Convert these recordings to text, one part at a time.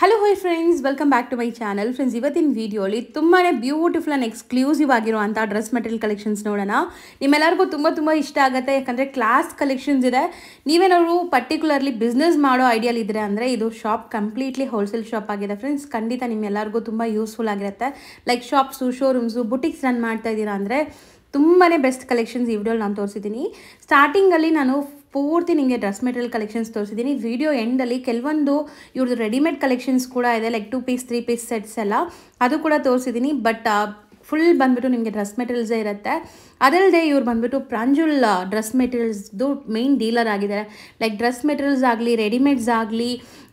Hello hi friends welcome back to my channel friends ಇವತ್ತಿನ ವೀಡಿಯೋಲಿ ತುಂಬಾ ಬ್ಯೂಟಿಫುಲ್ ಆ್ಯಂಡ್ ಎಕ್ಸ್ಕ್ಲೂಸಿವ್ ಆಗಿರುವಂಥ ಡ್ರೆಸ್ ಮೆಟೀರಿಯಲ್ ಕಲೆಕ್ಷನ್ಸ್ ನೋಡೋಣ ನಿಮ್ಮೆಲ್ಲರಿಗೂ ತುಂಬ ತುಂಬ ಇಷ್ಟ ಆಗುತ್ತೆ ಯಾಕಂದರೆ ಕ್ಲಾಸ್ ಕಲೆಕ್ಷನ್ಸ್ ಇದೆ ನೀವೇನಾದ್ರು ಪರ್ಟಿಕ್ಯುಲರ್ಲಿ ಬಿಸ್ನೆಸ್ ಮಾಡೋ ಐಡಿಯಲ್ ಇದ್ದರೆ ಅಂದರೆ ಇದು ಶಾಪ್ ಕಂಪ್ಲೀಟ್ಲಿ ಹೋಲ್ಸೇಲ್ ಶಾಪ್ ಆಗಿದೆ ಫ್ರೆಂಡ್ಸ್ ಖಂಡಿತ ನಿಮ್ಮೆಲ್ಲರಿಗೂ ತುಂಬ ಯೂಸ್ಫುಲ್ ಆಗಿರುತ್ತೆ like shops showrooms boutiques run ಮಾಡ್ತಾ ಇದ್ದೀರಾ ಅಂದರೆ ತುಂಬಾ ಬೆಸ್ಟ್ ಕಲೆಕ್ಷನ್ಸ್ ಈ ವಿಡಿಯೋಲಿ ನಾನು ತೋರಿಸಿದ್ದೀನಿ ಸ್ಟಾರ್ಟಿಂಗಲ್ಲಿ ನಾನು ಪೂರ್ತಿ ನಿಮಗೆ ಡ್ರೆಸ್ ಮೆಟೀರಿಯಲ್ ಕಲೆಕ್ಷನ್ಸ್ ತೋರಿಸಿದ್ದೀನಿ ವಿಡಿಯೋ ಎಂಡಲ್ಲಿ ಕೆಲವೊಂದು ಇವ್ರದ್ದು ರೆಡಿಮೇಡ್ ಕಲೆಕ್ಷನ್ಸ್ ಕೂಡ ಇದೆ like two piece three piece sets ಎಲ್ಲ ಅದು ಕೂಡ ತೋರಿಸಿದ್ದೀನಿ ಬಟ್ ಫುಲ್ ಬಂದ್ಬಿಟ್ಟು ನಿಮಗೆ ಡ್ರೆಸ್ ಮೆಟೀರಿಯಲ್ಸೇ ಇರುತ್ತೆ ಅದಲ್ಲದೆ ಇವ್ರು ಬಂದ್ಬಿಟ್ಟು ಪ್ರಾಂಜುಲ್ ಡ್ರೆಸ್ ಮೆಟೀರಿಯಲ್ಸ್ದು ಮೇನ್ ಡೀಲರ್ ಆಗಿದ್ದಾರೆ ಲೈಕ್ ಡ್ರೆಸ್ ಮೆಟೀರಿಯಲ್ಸ್ ಆಗಲಿ ರೆಡಿಮೇಡ್ಸ್ ಆಗಲಿ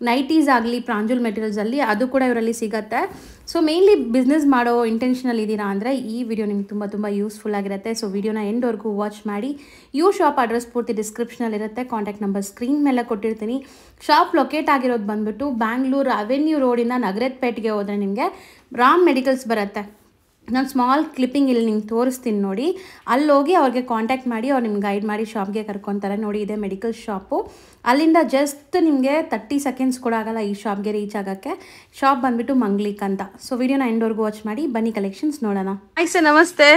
ನೈಟೀಸ್ ಆಗಲಿ ಪ್ರಾಂಜುಲ್ ಮೆಟೀರಿಯಲ್ಸಲ್ಲಿ ಅದು ಕೂಡ ಇವರಲ್ಲಿ ಸಿಗುತ್ತೆ ಸೊ ಮೇಯ್ನ್ಲಿ ಬಿಸ್ನೆಸ್ ಮಾಡೋ ಇಂಟೆನ್ಷನಲ್ಲಿ ಇದ್ದೀರಾ ಅಂದರೆ ಈ ವಿಡಿಯೋ ನಿಮ್ಗೆ ತುಂಬ ತುಂಬ ಯೂಸ್ಫುಲ್ ಆಗಿರುತ್ತೆ ಸೊ ವಿಡಿಯೋನ ಎಂಡ್ವರೆಗೂ ವಾಚ್ ಮಾಡಿ ಯು ಶಾಪ್ ಅಡ್ರೆಸ್ ಪೂರ್ತಿ ಇರುತ್ತೆ ಕಾಂಟ್ಯಾಕ್ಟ್ ನಂಬರ್ ಸ್ಕ್ರೀನ್ ಮೇಲೆ ಕೊಟ್ಟಿರ್ತೀನಿ ಶಾಪ್ ಲೊಕೇಟ್ ಆಗಿರೋದು ಬಂದುಬಿಟ್ಟು ಬ್ಯಾಂಗ್ಳೂರು ಅವೆನ್ಯೂ ರೋಡಿನ ನಗರದ ಪೇಟೆಗೆ ಹೋದರೆ ನಿಮಗೆ ರಾಮ್ ಮೆಡಿಕಲ್ಸ್ ಬರುತ್ತೆ ನಾನು ಸ್ಮಾಲ್ ಕ್ಲಿಪ್ಪಿಂಗ್ ಇಲ್ಲಿ ನಿಮ್ಗೆ ತೋರಿಸ್ತೀನಿ ನೋಡಿ ಅಲ್ಲಿ ಹೋಗಿ ಅವ್ರಿಗೆ ಕಾಂಟ್ಯಾಕ್ಟ್ ಮಾಡಿ ಅವ್ರು ನಿಮ್ಗೆ ಗೈಡ್ ಮಾಡಿ ಶಾಪ್ಗೆ ಕರ್ಕೊತಾರೆ ನೋಡಿ ಇದೆ ಮೆಡಿಕಲ್ ಶಾಪು ಅಲ್ಲಿಂದ ಜಸ್ಟ್ ನಿಮಗೆ ತರ್ಟಿ ಸೆಕೆಂಡ್ಸ್ ಕೂಡ ಆಗಲ್ಲ ಈ ಶಾಪ್ಗೆ ರೀಚ್ ಆಗೋಕ್ಕೆ ಶಾಪ್ ಬಂದ್ಬಿಟ್ಟು ಮಂಗ್ಲಿಕ್ ಅಂತ ಸೊ ವಿಡಿಯೋನ ಎಂಡ್ವರೆಗೂ ವಾಚ್ ಮಾಡಿ ಬನ್ನಿ ಕಲೆಕ್ಷನ್ಸ್ ನೋಡೋಣ ಆಯ್ತು ಸರ್ ನಮಸ್ತೆ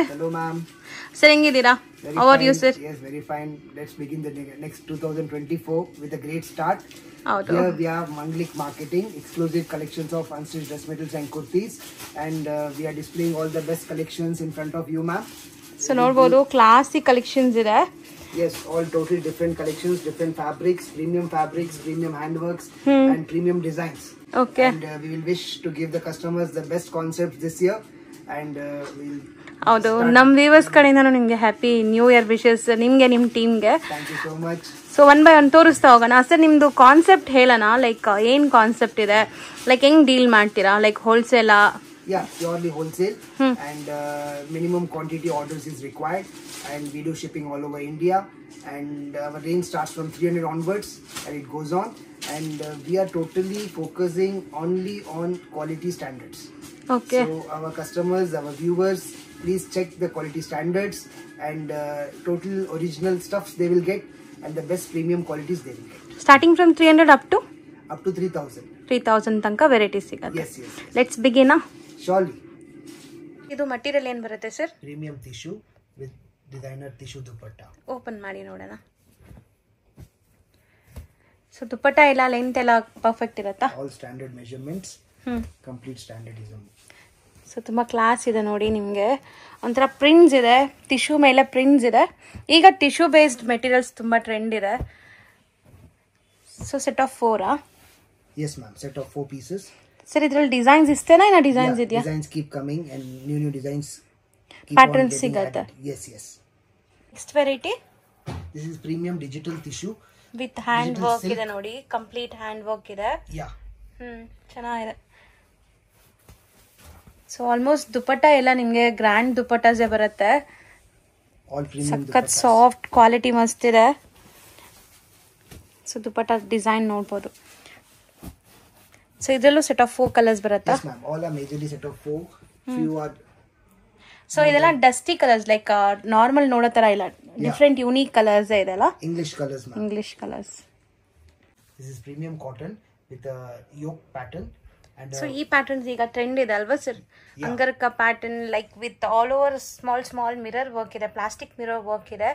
Serengidira. Very How fine. are you, sir? Yes, very fine. Let's begin the next 2024 with a great start. Out Here we have Manglik Marketing, exclusive collections of unstitched dress materials and kurtis. And uh, we are displaying all the best collections in front of you, ma'am. So, now bolo classic collections there. Yes, all totally different collections, different fabrics, premium fabrics, premium handworks, hmm. and premium designs. Okay. And uh, we will wish to give the customers the best concepts this year. ಹೌದು ನಮ್ viewers ಕಡೆಯಿಂದ ನಿಮ್ಗೆ happy new year wishes ನಿಮ್ಗೆ ನಿಮ್ ಟೀಮ್ಗೆ so one by one ತೋರಿಸ್ತಾ ಹೋಗೋಣ sir ನಿಮ್ದು ಕಾನ್ಸೆಪ್ಟ್ ಹೇಳೋಣ ಲೈಕ್ ಏನ್ ಕಾನ್ಸೆಪ್ಟ್ ಇದೆ ಲೈಕ್ ಹೆಂಗ್ ಡೀಲ್ ಮಾಡ್ತೀರಾ like wholesale yeah purely wholesale hmm. and uh, minimum quantity orders is required and we do shipping all over india and our range starts from 300 onwards and it goes on and uh, we are totally focusing only on quality standards Okay. So our customers, our viewers, please check the quality standards and uh, total original stuffs they will get and the best premium qualities they will get. Starting from 300 up to? Up to 3000. 3000 tanka varieties ಸಿಗುತ್ತೆ. Yes, yes. yes. Let's begin. Surely. ಇದು material ಏನು ಬರುತ್ತೆ sir premium tissue with designer tissue dupatta open ಮಾಡಿ ನೋಡೋಣ so dupatta ಎಲ್ಲ length ಎಲ್ಲ perfect ಇರುತ್ತಾ all standard measurements complete so ತುಂಬ ಕ್ಲಾಸ್ ಇದೆ ನೋಡಿ ನಿಮಗೆ ಒಂಥರ ಪ್ರಿಂಟ್ಸ್ ಇದೆ ಟಿಶ್ಯೂ ಮೇಲೆ ಪ್ರಿಂಟ್ಸ್ ಇದೆ ಈಗ ಟಿಶ್ಯೂ ಬೇಸ್ಡ್ ಮೆಟೀರಿಯಲ್ಸ್ ತುಂಬ ಟ್ರೆಂಡ್ ಇದೆ ಸೊ ಸೆಟ್ ಆಫ್ ಫೋರಾ yes ma'am set of four pieces sir ಇದ್ರಲ್ಲಿ ಡಿಸೈನ್ಸ್ ಇಷ್ಟೇನಾ ಏನೋ ಡಿಸೈನ್ಸ್ ಇದೆಯಾ designs keep coming and new new designs patterns ಸಿಗುತ್ತೆ yes yes next variety this is premium digital tissue with hand work ಇದೆ ನೋಡಿ complete hand work ಇದೆ ಯಾ ಹ್ಞೂ ಚೆನ್ನಾಗಿದೆ ಸೊ ಆಲ್ಮೋಸ್ಟ್ ದುಪಟ್ಟ ಎಲ್ಲ ನಿಮಗೆ ಗ್ರ್ಯಾಂಡ್ ದುಪಟ್ಟಾಸೆ ಬರುತ್ತೆ ಸಖತ್ ಸಾಫ್ಟ್ ಕ್ವಾಲಿಟಿ ಮಸ್ತ್ ಇದೆ ಸೊ ದುಪಟ್ಟ ಡಿಸೈನ್ ನೋಡ್ಬೋದು ಸೊ ಇದರಲ್ಲೂ ಸೆಟ್ ಆಫ್ ಫೋರ್ ಕಲರ್ಸ್ ಬರುತ್ತೆ ಸೊ ಇದೆಲ್ಲ ಡಸ್ಟಿ ಕಲರ್ಸ್ ಲೈಕ್ ನಾರ್ಮಲ್ ನೋಡೋ ತರ ಇಲ್ಲ ಡಿಫ್ರೆಂಟ್ ಯೂನಿಕ್ ಕಲರ್ಸ್ ಇದೆಲ್ಲ English colours English colours this is premium cotton with yoke pattern so uh, ಈ ಪ್ಯಾಟರ್ನ್ಸ್ ಈಗ ಟ್ರೆಂಡ್ ಇದೆ ಅಲ್ವಾ sir angrakha pattern like with all over small small mirror work ಇದೆ plastic mirror work ಇದೆ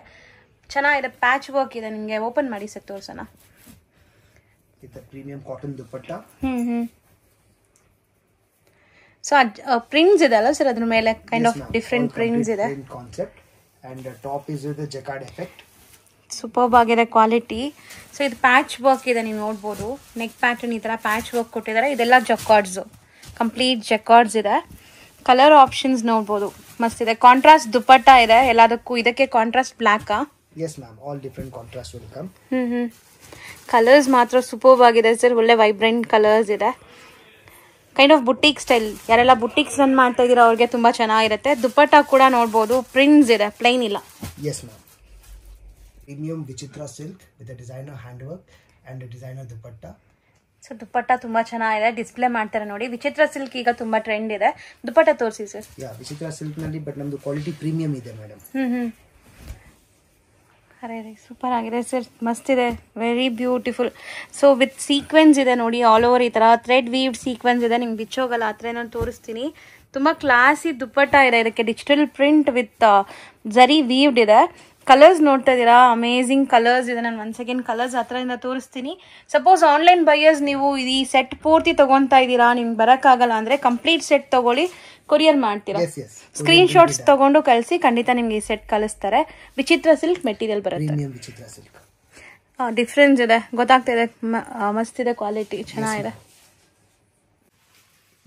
ಚೆನ್ನಾಗಿದೆ patch work ಇದೆ ನಿಮಗೆ ಓಪನ್ ಮಾಡಿ ಸರ್ ತೋರ್ಸೋಣ ಇದು premium cotton dupatta so prints ಇದೆ ಅಲ್ಲ ಸರ್ ಅದ್ರ ಮೇಲೆ ಕೈಂಡ್ ಆಫ್ ಡಿಫರೆಂಟ್ ಪ್ರಿಂಟ್ಸ್ ಇದೆ concept and top is with jacquard effect superb ಆಗಿದೆ ಕ್ವಾಲಿಟಿ ಸೊ ಇದು ಪ್ಯಾಚ್ ವರ್ಕ್ ಇದೆ ನೀವು ನೋಡ್ಬೋದು ನೆಕ್ ಪ್ಯಾಟರ್ನ್ ಈ ಥರ ಪ್ಯಾಚ್ ವರ್ಕ್ ಕೊಟ್ಟಿದ್ದಾರೆ ಇದೆಲ್ಲ ಜಕಾರ್ಡ್ಸು ಕಂಪ್ಲೀಟ್ ಜಕಾರ್ಡ್ಸ್ ಇದೆ ಕಲರ್ ಆಪ್ಷನ್ಸ್ ನೋಡ್ಬೋದು ಮಸ್ತ್ ಇದೆ ಕಾಂಟ್ರಾಸ್ಟ್ ದುಪ್ಪಟ್ಟ ಇದೆ ಎಲ್ಲದಕ್ಕೂ ಇದಕ್ಕೆ ಕಾಂಟ್ರಾಸ್ಟ್ ಬ್ಲ್ಯಾಕಾ ಕಾಂಟ್ರಾಸ್ಟ್ ಕಲರ್ಸ್ ಮಾತ್ರ ಸೂಪರ್ಬ್ ಆಗಿದೆ ಸರ್ ಒಳ್ಳೆ ವೈಬ್ರೆಂಟ್ ಕಲರ್ಸ್ ಇದೆ ಕೈಂಡ್ ಆಫ್ ಬುಟ್ಟಿಕ್ ಸ್ಟೈಲ್ ಯಾರೆಲ್ಲ ಬುಟ್ಟಿಕ್ ರನ್ ಮಾಡ್ತಾ ಇದ್ದೀರಾ ಅವ್ರಿಗೆ ತುಂಬಾ ಚೆನ್ನಾಗಿರುತ್ತೆ ದುಪ್ಪಟ್ಟ ಕೂಡ ನೋಡ್ಬೋದು ಪ್ರಿಂಟ್ಸ್ ಇದೆ ಪ್ಲೈನ್ ಇಲ್ಲ yes ma'am premium Vichitra silk with a designer handwork and a designer dupatta. So dupatta ತುಂಬಾ ಚೆನ್ನಾಗಿದೆ ಡಿಸ್ಪ್ಲೇ ಮಾಡ್ತಾರೆ ನೋಡಿ ವಿಚಿತ್ರ ಸಿಲ್ಕ್ ಈಗ ತುಂಬಾ ಟ್ರೆಂಡ್ ಇದೆ ದುಪ್ಪಟ್ಟ ತೋರಿಸಿ ಸರ್ ಯಾ ವಿಚಿತ್ರ ಸಿಲ್ಕ್ ನಲ್ಲಿ ಬಟ್ ನಮ್ದು ಕ್ವಾಲಿಟಿ ಪ್ರೀಮಿಯಂ ಇದೆ ಮೇಡಮ್ ಹ್ಮ್ ಸೂಪರ್ ಆಗಿದೆ ಸರ್ ಮಸ್ತ್ ಇದೆ very beautiful so with sequence ಇದೆ ನೋಡಿ ಆಲ್ ಓವರ್ ಈ ತರ ಥ್ರೆಡ್ ವೀವ್ಡ್ ಸೀಕ್ವೆನ್ಸ್ ಇದೆ ನಿಮ್ಗೆ ಬಿಚ್ಚೋಗಲ್ಲ ಆ ಥರ ನಾನು ತೋರಿಸ್ತೀನಿ ತುಂಬಾ ಕ್ಲಾಸಿ ದುಪ್ಪಟ್ಟ ಇದೆ ಇದಕ್ಕೆ digital print with zari weaved ಇದೆ ಕಲರ್ಸ್ ನೋಡ್ತಾ ಇದ್ದೀರಾ ಅಮೇಝಿಂಗ್ ಕಲರ್ಸ್ ಇದೆ ನಾನು ಒನ್ ಸೆಕೆಂಡ್ ಕಲರ್ಸ್ ಹತ್ರದಿಂದ ತೋರಿಸ್ತೀನಿ ಸಪೋಸ್ ಆನ್ಲೈನ್ ಬೈಯರ್ಸ್ ನೀವು ಈ ಸೆಟ್ ಪೂರ್ತಿ ತಗೊಂತ ಇದ್ದೀರಾ ನಿಮ್ಗೆ ಬರೋಕ್ಕಾಗಲ್ಲ ಅಂದ್ರೆ ಕಂಪ್ಲೀಟ್ ಸೆಟ್ ತಗೊಳ್ಳಿ ಕೊರಿಯರ್ ಮಾಡ್ತೀರಾ ಸ್ಕ್ರೀನ್ ಶಾಟ್ಸ್ ತಗೊಂಡು ಕಳಿಸಿ ಖಂಡಿತ ನಿಮ್ಗೆ ಈ ಸೆಟ್ ಕಳಿಸ್ತಾರೆ ವಿಚಿತ್ರ ಸಿಲ್ಕ್ ಮೆಟೀರಿಯಲ್ ಬರುತ್ತೆ ಡಿಫ್ರೆನ್ಸ್ ಇದೆ ಇದೆ ಮಸ್ತ್ ಇದೆ ಕ್ವಾಲಿಟಿ ಚೆನ್ನಾಗಿದೆ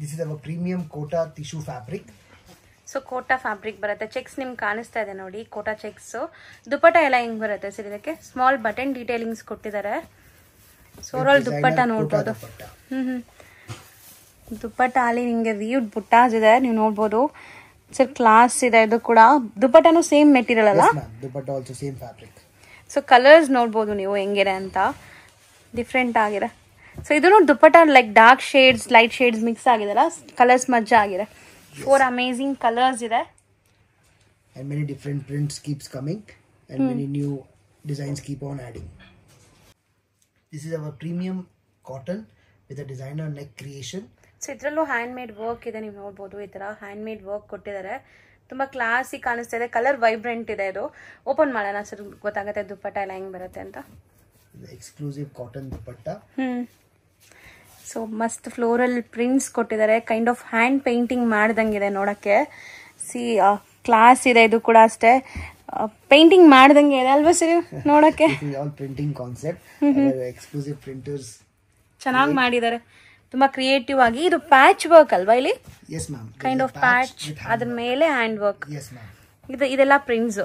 This is premium Kota tissue fabric so Kota fabric ಬರುತ್ತೆ ಚೆಕ್ಸ್ ನಿಮ್ಗೆ ಕಾಣಿಸ್ತಾ ಇದೆ ನೋಡಿ ಕೋಟಾ ಚೆಕ್ಸ್ ದುಪ್ಪಟ ಎಲ್ಲ ಹೆಂಗ್ ಬರುತ್ತೆ ಸರ್ ಇದಕ್ಕೆ ಸ್ಮಾಲ್ ಬಟನ್ ಡೀಟೇಲಿಂಗ್ಸ್ ಕೊಟ್ಟಿದ್ದಾರೆ ಸೋರಲ್ ದುಪ್ಪಟ್ಟ ದುಪ್ಪಟ ನೋಡ್ಬೋದು ಹ್ಞೂ ಹ್ಞೂ ದುಪ್ಪಟ ಅಲ್ಲಿ ನಿಮ್ಗೆ ವೀವ್ಡ್ ಬುಟ್ಟಾಸ್ ಇದೆ ನೀವು ನೋಡ್ಬೋದು ಸರ್ ಕ್ಲಾಸ್ ಇದೆ ಇದು ಕೂಡ ದುಪ್ಪಟನು ಸೇಮ್ ಮೆಟೀರಿಯಲ್ ಅಲ್ಲ ಫ್ಯಾಬ್ರಿಕ್ ಸೊ ಕಲರ್ಸ್ ನೋಡ್ಬೋದು ನೀವು ಹೆಂಗಿದೆ ಅಂತ ಡಿಫ್ರೆಂಟ್ ಆಗಿದೆ ಸೊ ನೋಡಿ dupatta like dark shades light shades mix ಆಗಿದೆಲ್ಲ ಕಲರ್ಸ್ ಮಜ್ಜಾ ಆಗಿದೆ yes. four amazing colors there and many different prints keeps coming and hmm. many new designs keep on adding this is our premium cotton with a designer neck creation so ಇದರಲ್ಲೂ hand made work ಇದೆ ನೀವು ನೋಡ್ಬೋದು ಈ ಥರ hand made work ಕೊಟ್ಟಿದ್ದಾರೆ ತುಂಬ ಕ್ಲಾಸಿಗೆ ಕಾಣಿಸ್ತಾ ಇದೆ ಕಲರ್ ವೈಬ್ರೆಂಟ್ ಇದೆ ಇದು ಓಪನ್ ಮಾಡೋಣ ಸರ್ ಗೊತ್ತಾಗುತ್ತೆ ದುಪ್ಪಟ್ಟ ಎಲ್ಲ ಹೆಂಗೆ ಬರುತ್ತೆ ಅಂತ ಎಕ್ಸ್ಕ್ಲೂಸಿವ್ ಕಾಟನ್ ದುಪ್ಪಟ್ಟ ಸೊ ಮಸ್ತ್ ಫ್ಲೋರಲ್ ಪ್ರಿಂಟ್ಸ್ ಕೊಟ್ಟಿದ್ದಾರೆ ಕೈಂಡ್ ಆಫ್ ಹ್ಯಾಂಡ್ ಪೇಂಟಿಂಗ್ ಮಾಡ್ದಂಗಿದೆ ನೋಡಕ್ಕೆ ಸಿ ಕ್ಲಾಸ್ ಇದೆ ಇದು ಕೂಡ ಅಷ್ಟೇ ಪೇಂಟಿಂಗ್ ಮಾಡ್ದಂಗೆ ಇದೆ ಅಲ್ವಾ ಸರಿ ನೋಡಕ್ಕೆ ಎಕ್ಸ್ಕ್ಲೂಸಿವ್ ಚೆನ್ನಾಗಿ ಮಾಡಿದ್ದಾರೆ ತುಂಬಾ ಕ್ರಿಯೇಟಿವ್ ಆಗಿ ಇದು ಪ್ಯಾಚ್ ವರ್ಕ್ ಅಲ್ವಾ ಇಲ್ಲಿ ಕೈಂಡ್ ಆಫ್ ಪ್ಯಾಚ್ ಅದ್ರ ಮೇಲೆ ಹ್ಯಾಂಡ್ ವರ್ಕ್ ಇದೆಲ್ಲ ಪ್ರಿಂಟ್ಸ್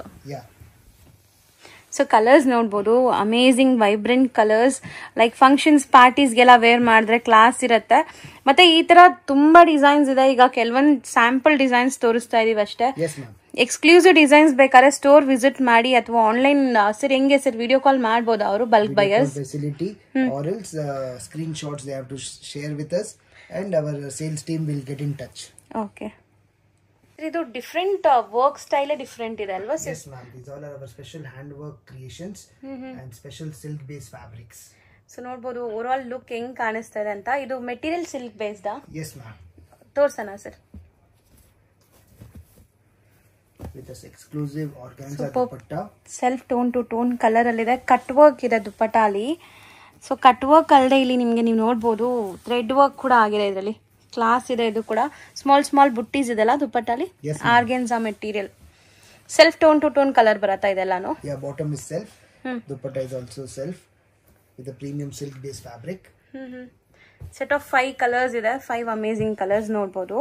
ಸೊ ಕಲರ್ಸ್ ನೋಡ್ಬೋದು amazing vibrant colours like functions ಪಾರ್ಟೀಸ್ಗೆಲ್ಲ ವೇರ್ ಮಾಡಿದ್ರೆ ಕ್ಲಾಸ್ ಇರುತ್ತೆ ಮತ್ತೆ ಈ ತರ ತುಂಬಾ ಡಿಸೈನ್ಸ್ ಇದೆ ಈಗ ಕೆಲವೊಂದು ಸ್ಯಾಂಪಲ್ ಡಿಸೈನ್ಸ್ ತೋರಿಸ್ತಾ ಇದೀವಿ ಅಷ್ಟೇ ಎಕ್ಸ್ಕ್ಲೂಸಿವ್ ಡಿಸೈನ್ಸ್ ಬೇಕಾದ್ರೆ ಸ್ಟೋರ್ ವಿಸಿಟ್ ಮಾಡಿ ಅಥವಾ ಆನ್ಲೈನ್ ಸರ್ ಹೆಂಗೆ ಸರ್ ವಿಡಿಯೋ ಕಾಲ್ ಮಾಡಬಹುದು ಅವರು bulk buyers facility screen to share with and our sales team will get in touch okay ಇದು ಡಿಫ್ರೆಂಟ್ ವರ್ಕ್ ಸ್ಟೈಲ್ ಡಿಫ್ರೆಂಟ್ ಇದೆ ಅಲ್ವಾ yes ma'am are our special hand work creations and special silk base fabrics so ನೋಡ್ಬೋದು over all look ಹೆಂಗ್ ಕಾಣಿಸ್ತಾ ಇದೆ ಅಂತ ಇದು material silk ಬೇಸ್ದಾ yes ma'am ತೋರ್ಸೋಣ sir with this exclusive dupatta self tone to tone colour ಅಲ್ಲಿ ಇದೆ ಕಟ್ ವರ್ಕ್ ಇದೆ ದುಪಟ್ಟ ಅಲ್ಲಿ ಸೊ ಕಟ್ ವರ್ಕ್ ಅಲ್ಲದೆ ಇಲ್ಲಿ ನಿಮಗೆ ನೀವು ನೋಡ್ಬೋದು ಥ್ರೆಡ್ ವರ್ಕ್ ಕೂಡ ಆಗಿದೆ ಇದರಲ್ಲಿ ಕ್ಲಾಸ್ ಇದೆ ಇದು ಕೂಡ ಸ್ಮಾಲ್ ಸ್ಮಾಲ್ ಬುಟ್ಟೀಸ್ ಇದೆಲ್ಲ ದುಪ್ಪಟ್ಟಲ್ಲಿ organza material self tone to tone colour ಬರತ್ತಾ ಇದೆಲ್ಲಾನು yeah bottom is self dupatta is also self ಇದು premium silk base fabric set of five colours ಇದೆ ಫೈವ್ ಅಮೇಝಿಂಗ್ ಕಲರ್ಸ್ ನೋಡ್ಬೋದು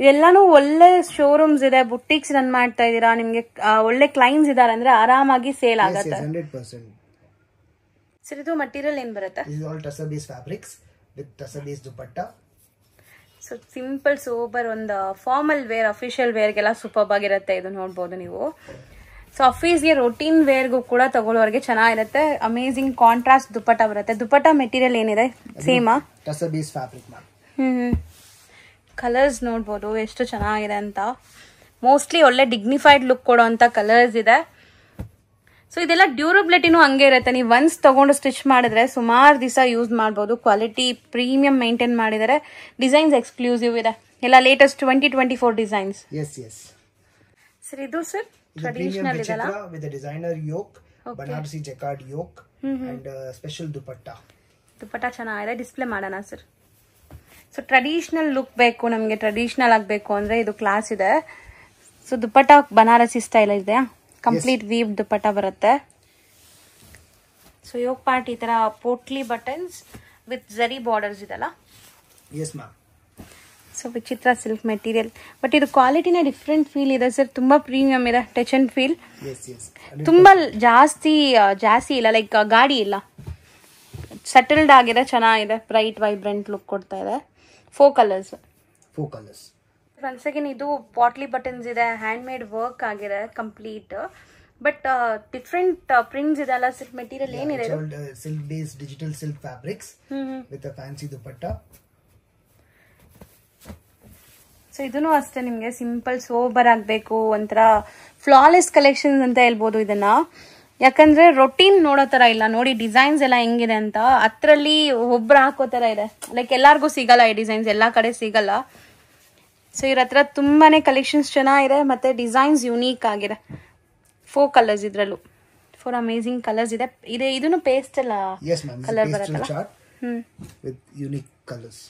ಇದೆಲ್ಲಾನು ಒಳ್ಳೆ ಶೋರೂಮ್ಸ್ ಇದೆ ಬುಟ್ಟಿಕ್ಸ್ ರನ್ ಮಾಡ್ತಾ ಇದೀರಾ ನಿಮಗೆ ಒಳ್ಳೆ ಕ್ಲೈಂಟ್ಸ್ ಇದ್ದಾರೆ ಅಂದ್ರೆ ಆರಾಮಾಗಿ ಸೇಲ್ ಆಗುತ್ತೆ ಸರ್ ಇದು ಮಟೀರಿಯಲ್ ಏನ್ ಬರುತ್ತೆ is all fabrics with tussar base dupatta so simple super ಒಂದು ಫಾರ್ಮಲ್ ವೇರ್ ಅಫಿಷಿಯಲ್ ವೇರ್ಗೆಲ್ಲ ಸೂಪರ್ ಆಗಿರುತ್ತೆ ಇದು ನೋಡ್ಬೋದು ನೀವು ಸೊ ಆಫೀಸ್ಗೆ ರೊಟೀನ್ ವೇರ್ಗೂ ಕೂಡ ತಗೊಳ್ಳೋರಿಗೆ ಚೆನ್ನಾಗಿರುತ್ತೆ ಅಮೇಸಿಂಗ್ ಕಾಂಟ್ರಾಸ್ಟ್ ದುಪಟ್ಟ ಬರುತ್ತೆ ದುಪಟ್ಟ ಮೆಟೀರಿಯಲ್ ಏನಿದೆ ಸೇಮಾ ಹ್ಮ್ ಕಲರ್ಸ್ ನೋಡ್ಬೋದು ಎಷ್ಟು ಚೆನ್ನಾಗಿದೆ ಅಂತ ಮೋಸ್ಟ್ಲಿ ಒಳ್ಳೆ ಡಿಗ್ನಿಫೈಡ್ ಲುಕ್ ಕೊಡುವಂತ ಕಲರ್ಸ್ ಇದೆ ಸೊ ಇದೆಲ್ಲ ಡ್ಯೂರಬಿಲಿಟಿನೂ ಹಂಗೆ ಇರುತ್ತೆ ನೀವು ಒನ್ಸ್ ತಗೊಂಡು ಸ್ಟಿಚ್ ಮಾಡಿದ್ರೆ ಸುಮಾರು ದಿವಸ ಯೂಸ್ ಮಾಡ್ಬೋದು ಕ್ವಾಲಿಟಿ ಪ್ರೀಮಿಯಂ ಮೈಂಟೈನ್ ಮಾಡಿದರೆ ಡಿಸೈನ್ಸ್ ಎಕ್ಸ್ಕ್ಲೂಸಿವ್ ಇದೆ ಎಲ್ಲ latest twenty twenty four designs sir ಇದು ಸರ್ ಟ್ರೆಡಿಷನಲ್ ಇದೆಲ್ಲ yoke Banarasi yoke and special dupatta dupatta ಚೆನ್ನಾಗಿದೆ ಡಿಸ್ಪ್ಲೇ ಮಾಡೋಣ ಸರ್ ಸೊ ಟ್ರೆಡಿಷ್ನಲ್ ಲುಕ್ ಬೇಕು ನಮಗೆ ಟ್ರೆಡಿಷ್ನಲ್ ಆಗಬೇಕು ಅಂದರೆ ಇದು ಕ್ಲಾಸ್ ಇದೆ ಸೊ ದುಪಟ್ಟಾ ಬನಾರಸಿ ಸ್ಟೈಲ್ ಇದೆಯಾ ಕಂಪ್ಲೀಟ್ ವೀವ್ ಪಟ ಬರುತ್ತೆ ಸೊ ಯೋಗ ಪಾರ್ಟ್ ಈ ತರ potli buttons with zari borders ಇದೆಲ್ಲ so Vichitra silk material but ಇದು ಕ್ವಾಲಿಟಿನ ಡಿಫ್ರೆಂಟ್ ಫೀಲ್ ಇದೆ ಸರ್ ತುಂಬಾ ಪ್ರೀಮಿಯಂ ಇದೆ ಟಚ್ ಅಂಡ್ ಫೀಲ್ ತುಂಬಾ ಜಾಸ್ತಿ ಜಾಸ್ತಿ ಇಲ್ಲ ಲೈಕ್ ಗಾಡಿ ಇಲ್ಲ ಸೆಟಲ್ಡ್ ಆಗಿದೆ ಚೆನ್ನಾಗಿದೆ ಬ್ರೈಟ್ ವೈಬ್ರೆಂಟ್ ಲುಕ್ ಕೊಡ್ತಾ ಇದೆ four colours four colours once again ಇದು ಪಾಟ್ಲಿ ಬಟನ್ಸ್ ಇದೆ ಹ್ಯಾಂಡ್ ಮೇಡ್ ವರ್ಕ್ ಆಗಿದೆ ಕಂಪ್ಲೀಟ್ ಬಟ್ ಡಿಫ್ರೆಂಟ್ ಪ್ರಿಂಟ್ಸ್ ಇದೆ ಅಲ್ಲ ಸಿಲ್ಕ್ ಮೆಟೀರಿಯಲ್ ಏನಿದೆ silk base digital silk fabrics with fancy dupatta so ಇದನ್ನು ಅಷ್ಟೇ ನಿಮಗೆ ಸಿಂಪಲ್ ಸೋಬರ್ ಆಗಬೇಕು ಒಂಥರ ಫ್ಲಾಲೆಸ್ ಕಲೆಕ್ಷನ್ಸ್ ಅಂತ ಹೇಳ್ಬೋದು ಇದನ್ನ ಯಾಕಂದ್ರೆ ರೊಟೀನ್ ನೋಡೋ ತರ ಇಲ್ಲ ನೋಡಿ ಡಿಸೈನ್ಸ್ ಎಲ್ಲ ಹೆಂಗಿದೆ ಅಂತ ಅದ್ರಲ್ಲಿ ಒಬ್ರು ಹಾಕೋ ತರ ಇದೆ ಲೈಕ್ ಎಲ್ಲಾರ್ಗು ಸಿಗಲ್ಲ ಈ ಡಿಸೈನ್ಸ್ ಎಲ್ಲಾ ಕಡೆ ಸಿಗಲ್ಲ ಸೊ ಇವ್ರ ಹತ್ರ ತುಂಬಾ ಕಲೆಕ್ಷನ್ಸ್ ಚೆನ್ನಾಗಿದೆ ಮತ್ತು ಡಿಸೈನ್ಸ್ ಯುನೀಕ್ ಆಗಿದೆ ಫೋರ್ ಕಲರ್ಸ್ ಇದರಲ್ಲೂ ಫೋರ್ ಅಮೇಝಿಂಗ್ ಕಲರ್ಸ್ ಇದೆ ಇದೆ ಇದನ್ನು ಪೇಸ್ಟ್ ಎಲ್ಲ ಕಲರ್ ಬರುತ್ತಲ್ಲ ಹ್ಞೂ ವಿತ್ ಯುನೀಕ್ ಕಲರ್ಸ್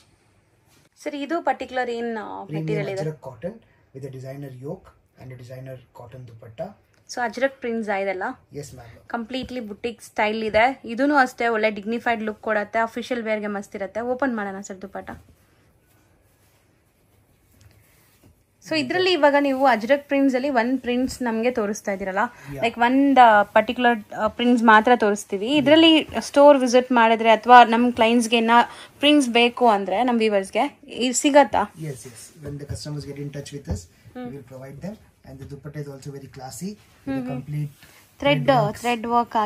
ಸರ್ ಇದು ಪರ್ಟಿಕ್ಯುಲರ್ ಏನು ಮೆಟೀರಿಯಲ್ ಇದೆ cotton with designer yoke and designer cotton dupatta so Ajrakh prints ma'am completely boutique style ಇದೆ ಇದೂ ಅಷ್ಟೇ ಒಳ್ಳೆ ಡಿಗ್ನಿಫೈಡ್ ಲುಕ್ ಕೊಡತ್ತೆ ಅಫಿಷಿಯಲ್ ವೇರ್ಗೆ ಮಸ್ತ್ ಇರುತ್ತೆ ಓಪನ್ ಮಾಡೋಣ ಸರ್ ದುಪಾಟ ಸೊ ಇದರಲ್ಲಿ ಇವಾಗ ನೀವು ಅಜ್ರಕ್ ಪ್ರಿಂಟ್ಸ್ ಅಲ್ಲಿ ಒಂದ್ ಪ್ರಿಂಟ್ಸ್ ನಮಗೆ ತೋರಿಸ್ತಾ ಇದೀರಲ್ಲ ಲೈಕ್ ಒಂದ್ ಪರ್ಟಿಕ್ಯುಲರ್ ಪ್ರಿಂಟ್ಸ್ ಮಾತ್ರ ತೋರಿಸ್ತೀವಿ ಇದರಲ್ಲಿ ಸ್ಟೋರ್ ವಿಸಿಟ್ ಮಾಡಿದ್ರೆ ಅಥವಾ ನಮ್ ಕ್ಲೈಂಟ್ಸ್ ಪ್ರಿಂಟ್ಸ್ ಬೇಕು ಅಂದ್ರೆ ನಮ್ಮ ವ್ಯೂವರ್ಸ್ಗೆ ಇದು ಸಿಗತ್ತಾ ಎಸ್ ಎಸ್ when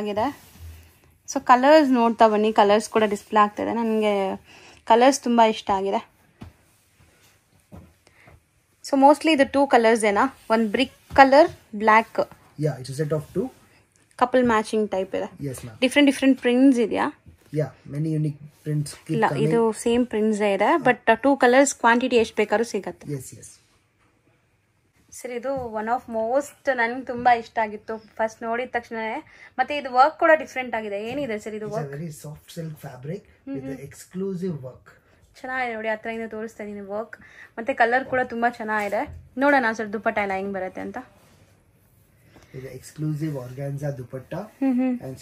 ಆಗಿದೆ ಸೊ ಕಲರ್ಸ್ ನೋಡ್ತಾ ಬನ್ನಿ ಕಲರ್ಸ್ ಕೂಡ ಡಿಸ್ಪ್ಲೇ ಆಗ್ತಿದೆ ನನಗೆ ಕಲರ್ಸ್ ತುಂಬಾ ಇಷ್ಟ ಆಗಿದೆ So mostly the two colors one brick color black Yeah it's a set of two Couple matching type Yes ma'am Different different prints here Yeah many unique prints keep coming No it's the same prints ah. But two colors quantity HPE Yes yes Sir this is one of most I love this first one But this work is different What is this sir? It's a very soft silk fabric With exclusive work ಚೆನ್ನಾಗಿದೆ ನೋಡಿ ಹತ್ರ ಇಂದ ತೋರಿಸ್ತಾ ಇದ್ದೀನಿ work ಮತ್ತೆ colour ಕೂಡ ತುಂಬಾ ಚೆನ್ನಾಗಿದೆ ನೋಡೋಣ ಸರ್ ದುಪ್ಪಟ್ಟ ಎಲ್ಲ ಹೆಂಗೆ ಬರುತ್ತೆ ಅಂತ ಇದು exclusive organza dupatta and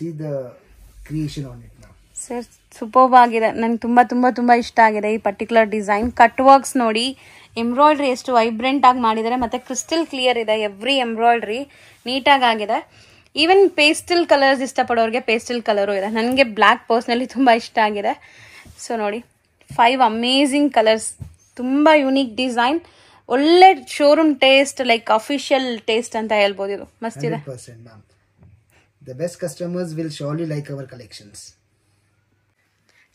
sir superb ಆಗಿದೆ ನಂಗೆ ತುಂಬ ತುಂಬ ತುಂಬ ಇಷ್ಟ ಆಗಿದೆ ಈ ಪರ್ಟಿಕ್ಯುಲರ್ ಡಿಸೈನ್ ಕಟ್ ವರ್ಕ್ಸ್ ನೋಡಿ ಎಂಬ್ರಾಯ್ಡ್ರಿ ಎಷ್ಟು ವೈಬ್ರೆಂಟ್ ಆಗಿ ಮಾಡಿದ್ದಾರೆ ಮತ್ತೆ ಕ್ರಿಸ್ಟಲ್ ಕ್ಲಿಯರ್ ಇದೆ ಎವ್ರಿ ಎಂಬ್ರಾಯ್ಡ್ರಿ ನೀಟಾಗಿ ಆಗಿದೆ ಈವನ್ ಪೇಸ್ಟಲ್ ಕಲರ್ಸ್ ಇಷ್ಟಪಡೋರಿಗೆ ಪೇಸ್ಟಲ್ ಕಲರು ಇದೆ ನನಗೆ ಬ್ಲ್ಯಾಕ್ ಪರ್ಸ್ನಲ್ಲಿ ತುಂಬ ಇಷ್ಟ ಆಗಿದೆ ಸೊ ನೋಡಿ ಫೈವ್ ಅಮೇಝಿಂಗ್ ಕಲರ್ಸ್ ತುಂಬ ಯುನೀಕ್ ಡಿಸೈನ್ ಒಳ್ಳೆ showroom taste like official taste ಅಂತ ಹೇಳ್ಬೋದು ಇದು ಮಸ್ತ್ ಇದೆ the best customers will surely like our collections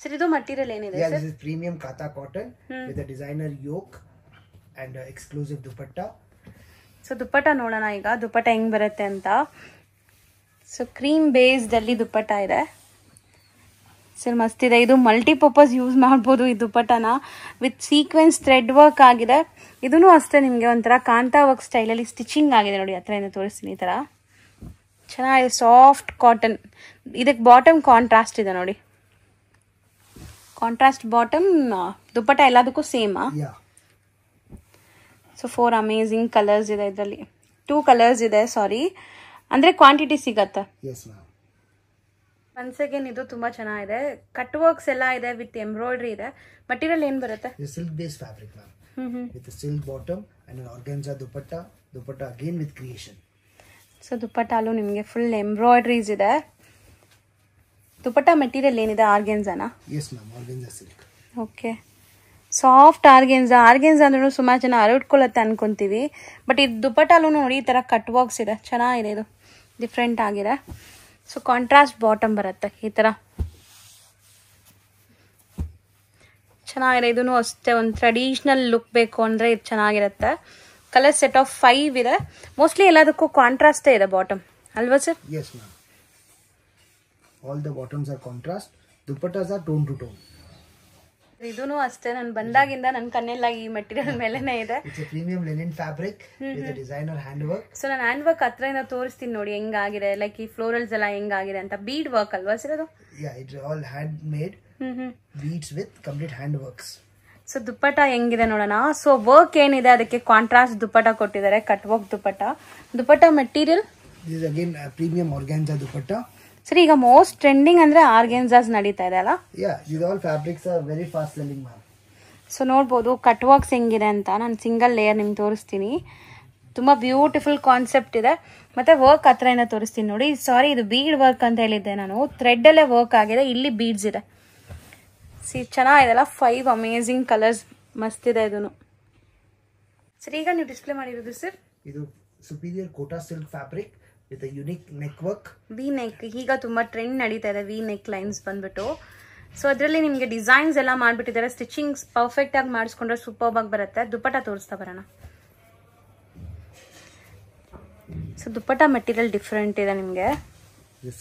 sir ಇದು ಮಟೀರಿಯಲ್ ಏನಿದೆ sir is premium Kota cotton with a designer yoke and exclusive dupatta so dupatta ನೋಡೋಣ ಈಗ ದುಪಟ್ಟಾ ಹೆಂಗ್ ಬರುತ್ತೆ ಅಂತ ಸೊ ಕ್ರೀಮ್ ಬೇಸ್ಡ್ ಅಲ್ಲಿ ದುಪಟ್ಟಾ ಇದೆ ಸರ್ ಮಸ್ತಿದೆ ಇದು ಮಲ್ಟಿಪರ್ಪಸ್ ಯೂಸ್ ಮಾಡ್ಬೋದು ಈ ದುಪ್ಪಟನ ವಿತ್ ಸೀಕ್ವೆನ್ಸ್ ಥ್ರೆಡ್ ವರ್ಕ್ ಆಗಿದೆ ಇದೂ ಅಷ್ಟೇ ನಿಮಗೆ ಒಂಥರ ಕಾಂತಾ ವರ್ಕ್ ಸ್ಟೈಲಲ್ಲಿ ಸ್ಟಿಚಿಂಗ್ ಆಗಿದೆ ನೋಡಿ ಹತ್ರದಿಂದ ತೋರಿಸ್ತೀನಿ ಈ ಥರ ಚೆನ್ನಾಗಿದೆ ಸಾಫ್ಟ್ ಕಾಟನ್ ಇದಕ್ಕೆ ಬಾಟಮ್ ಕಾಂಟ್ರಾಸ್ಟ್ ಇದೆ ನೋಡಿ ಕಾಂಟ್ರಾಸ್ಟ್ ಬಾಟಮ್ ದುಪ್ಪಟ ಎಲ್ಲದಕ್ಕೂ ಸೇಮಾ ಸೊ ಫೋರ್ ಅಮೇಝಿಂಗ್ ಕಲರ್ಸ್ ಇದೆ ಇದರಲ್ಲಿ ಟೂ ಕಲರ್ಸ್ ಇದೆ ಸಾರಿ ಅಂದರೆ ಕ್ವಾಂಟಿಟಿ ಸಿಗತ್ತೆ ಒನ್ಸ್ ಅಗೇನ್ ಇದು ತುಂಬಾ ಚೆನ್ನಾಗಿದೆ ಕಟ್ ವರ್ಕ್ಸ್ ಎಲ್ಲ ಇದೆ ವಿತ್ ಎಂಬ್ರಾಯ್ಡ್ರಿ ಇದೆ ಮಟೀರಿಯಲ್ ಏನ್ ಬರುತ್ತೆ silk base fabric ma'am with silk bottom and organza dupatta dupatta again with creation so dupatta ಅಲ್ಲೂ ನಿಮಗೆ ಫುಲ್ ಎಂಬ್ರಾಯ್ಡ್ರೀಸ್ ಇದೆ ದುಪಟ್ಟ ಮೆಟೀರಿಯಲ್ ಏನಿದೆ ಆರ್ಗಾನ್ಜಾನಾ yes ma'am organza silk okay soft organza organza ಅಂದ್ರೂ ಸುಮಾರು ಜನ ಅರಟ್ಕೊಳ್ಳುತ್ತೆ ಅನ್ಕೊಂತೀವಿ ಬಟ್ ಇದು ದುಪಟ್ಟಲ್ಲೂ ನೋಡಿ ಈ ಥರ ಕಟ್ ವರ್ಕ್ಸ್ ಇದೆ ಚೆನ್ನಾಗಿದೆ ಇದು ಡಿಫ್ರೆಂಟ್ ಆಗಿದೆ ಸೊ ಕಾಂಟ್ರಾಸ್ಟ್ ಬಾಟಮ್ ಬರುತ್ತೆ ಈ ಥರ ಚೆನ್ನಾಗಿದೆ ಇದೂ ಅಷ್ಟೇ ಒಂದು ಟ್ರೆಡಿಷ್ನಲ್ ಲುಕ್ ಬೇಕು ಅಂದರೆ ಇದು ಚೆನ್ನಾಗಿರುತ್ತೆ ಕಲರ್ ಸೆಟ್ ಆಫ್ ಫೈವ್ ಇದೆ ಮೋಸ್ಟ್ಲಿ ಎಲ್ಲದಕ್ಕೂ ಕಾಂಟ್ರಾಸ್ಟೇ ಇದೆ ಬಾಟಮ್ ಅಲ್ವಾ sir yes ma'am all the bottoms are contrast dupattas are tone to tone ಇದೂ ಅಷ್ಟೇ ನಾನು ಬಂದಾಗಿಂದ ನನ್ನ ಕಣ್ಣೆಲ್ಲ ಈ ಮೆಟೀರಿಯಲ್ ಮೇಲೆನೇ ಇದೆ premium linen fabric designer hand work so ನಾನು ಹ್ಯಾಂಡ್ ವರ್ಕ್ ಹತ್ರದಿಂದ ತೋರಿಸ್ತೀನಿ ನೋಡಿ ಹೆಂಗಾಗಿದೆ ಲೈಕ್ ಈ ಫ್ಲೋರಲ್ಸ್ ಎಲ್ಲ ಹೆಂಗಾಗಿದೆ ಅಂತ ಬೀಡ್ ವರ್ಕ್ ಅಲ್ವಾ ಸರ್ ಅದು yeah it all hand made beads with complete hand works so dupatta ಹೆಂಗಿದೆ ನೋಡೋಣ ಸೊ ವರ್ಕ್ ಏನಿದೆ ಅದಕ್ಕೆ ಕಾಂಟ್ರಾಸ್ಟ್ ದುಪ್ಪಟ ಕೊಟ್ಟಿದ್ದಾರೆ cut work dupatta dupatta material is again premium organza dupatta ಸರಿ ಈಗ ಮೋಸ್ಟ್ ಟ್ರೆಂಡಿಂಗ್ ಅಂದ್ರೆ ಆರ್ಗೆನ್ಸಾಸ್ ನಡೀತಾ ಇದೆ ಅಲ್ಲ ಯಾ ಇದು fabrics are very fast selling ma'am so ನೋಡ್ಬೋದು ಕಟ್ ವರ್ಕ್ಸ್ ಹೆಂಗಿದೆ ಅಂತ ನಾನು ಸಿಂಗಲ್ ಲೇಯರ್ ನಿಮ್ಗೆ ತೋರಿಸ್ತೀನಿ ತುಂಬ ಬ್ಯೂಟಿಫುಲ್ ಕಾನ್ಸೆಪ್ಟ್ ಇದೆ ಮತ್ತೆ ವರ್ಕ್ ಹತ್ರ ಏನೋ ತೋರಿಸ್ತೀನಿ ನೋಡಿ ಸಾರಿ ಇದು ಬೀಡ್ ವರ್ಕ್ ಅಂತ ಹೇಳಿದ್ದೆ ನಾನು ಥ್ರೆಡ್ ಅಲ್ಲೇ ವರ್ಕ್ ಆಗಿದೆ ಇಲ್ಲಿ ಬೀಡ್ಸ್ ಇದೆ ಸಿ ಅಲ್ಲ ಫೈವ್ ಅಮೇಝಿಂಗ್ ಕಲರ್ಸ್ ಮಸ್ತ್ ಇದೆ ಇದೂ ಸರಿ ಈಗ ನೀವು ಡಿಸ್ಪ್ಲೇ ಮಾಡಿರೋದು ಸರ್ ಇದು superior Kota silk fabric with unique neck work V neck ಈಗ ತುಂಬಾ ಟ್ರೆಂಡ್ ನಡೀತಾ ಇದೆ ವಿ ನೆಕ್ ಲೈನ್ಸ್ ಬಂದ್ಬಿಟ್ಟು ಸೊ ಅದರಲ್ಲಿ ನಿಮಗೆ ಡಿಸೈನ್ಸ್ ಎಲ್ಲ ಮಾಡ್ಬಿಟ್ಟಿದ್ದಾರೆ ಸ್ಟಿಚಿಂಗ್ ಪರ್ಫೆಕ್ಟ್ ಆಗಿ ಮಾಡಿಸ್ಕೊಂಡ್ರೆ ಸೂಪರ್ ಆಗಿ ಬರುತ್ತೆ ದುಪ್ಪಟ್ಟ ತೋರಿಸ್ತಾ ಬರೋಣ ಸೊ ದುಪ್ಪಟ್ಟ ಮೆಟೀರಿಯಲ್ ಡಿಫ್ರೆಂಟ್ ಇದೆ ನಿಮಗೆ